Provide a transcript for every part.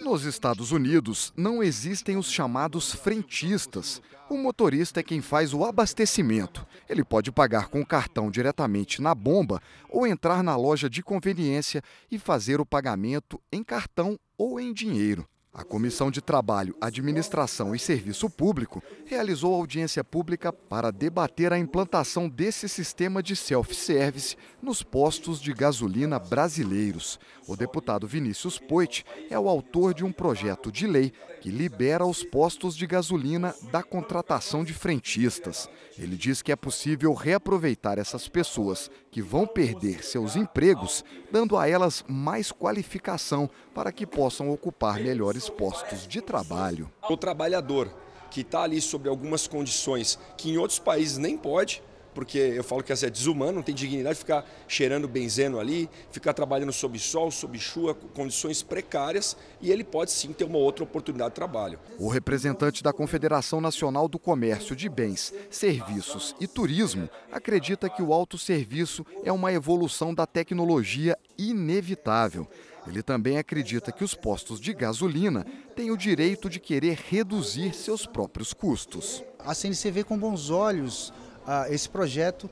Nos Estados Unidos, não existem os chamados frentistas. O motorista é quem faz o abastecimento. Ele pode pagar com o cartão diretamente na bomba ou entrar na loja de conveniência e fazer o pagamento em cartão ou em dinheiro. A Comissão de Trabalho, Administração e Serviço Público realizou audiência pública para debater a implantação desse sistema de self-service nos postos de gasolina brasileiros. O deputado Vinícius Poit é o autor de um projeto de lei que libera os postos de gasolina da contratação de frentistas. Ele diz que é possível reaproveitar essas pessoas que vão perder seus empregos, dando a elas mais qualificação para que possam ocupar melhores melhores postos de trabalho. O trabalhador que está ali sobre algumas condições que em outros países nem pode, porque eu falo que é desumano, não tem dignidade ficar cheirando benzeno ali, ficar trabalhando sob sol, sob chuva, condições precárias, e ele pode sim ter uma outra oportunidade de trabalho. O representante da Confederação Nacional do Comércio de Bens, Serviços e Turismo acredita que o autosserviço é uma evolução da tecnologia inevitável. Ele também acredita que os postos de gasolina têm o direito de querer reduzir seus próprios custos. A assim, CNC vê com bons olhos ah, esse projeto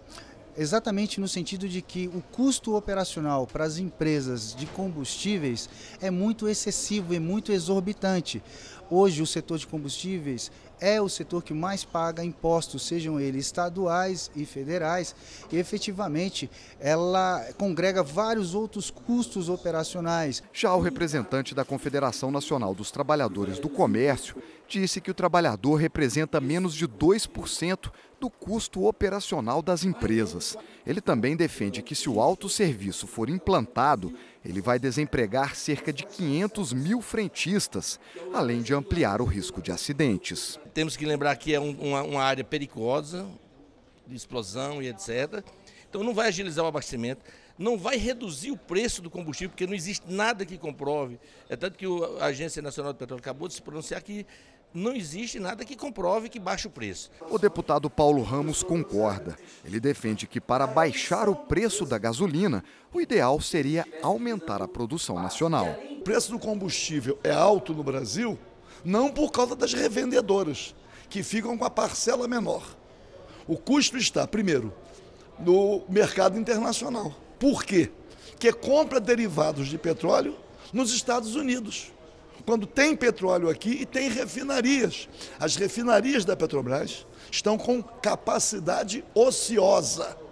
exatamente no sentido de que o custo operacional para as empresas de combustíveis é muito excessivo e muito exorbitante. Hoje, o setor de combustíveis é o setor que mais paga impostos, sejam eles estaduais e federais, e efetivamente ela congrega vários outros custos operacionais. Já o representante da Confederação Nacional dos Trabalhadores do Comércio disse que o trabalhador representa menos de 2% do custo operacional das empresas. Ele também defende que se o autosserviço for implantado, ele vai desempregar cerca de 500 mil frentistas, além de ampliar o risco de acidentes. Temos que lembrar que é uma, uma área perigosa, de explosão e etc. Então não vai agilizar o abastecimento, não vai reduzir o preço do combustível, porque não existe nada que comprove. É tanto que a Agência Nacional do Petróleo acabou de se pronunciar que não existe nada que comprove que baixa o preço. O deputado Paulo Ramos concorda. Ele defende que para baixar o preço da gasolina, o ideal seria aumentar a produção nacional. O preço do combustível é alto no Brasil não por causa das revendedoras, que ficam com a parcela menor. O custo está, primeiro, no mercado internacional. Por quê? Porque compra derivados de petróleo nos Estados Unidos quando tem petróleo aqui e tem refinarias. As refinarias da Petrobras estão com capacidade ociosa.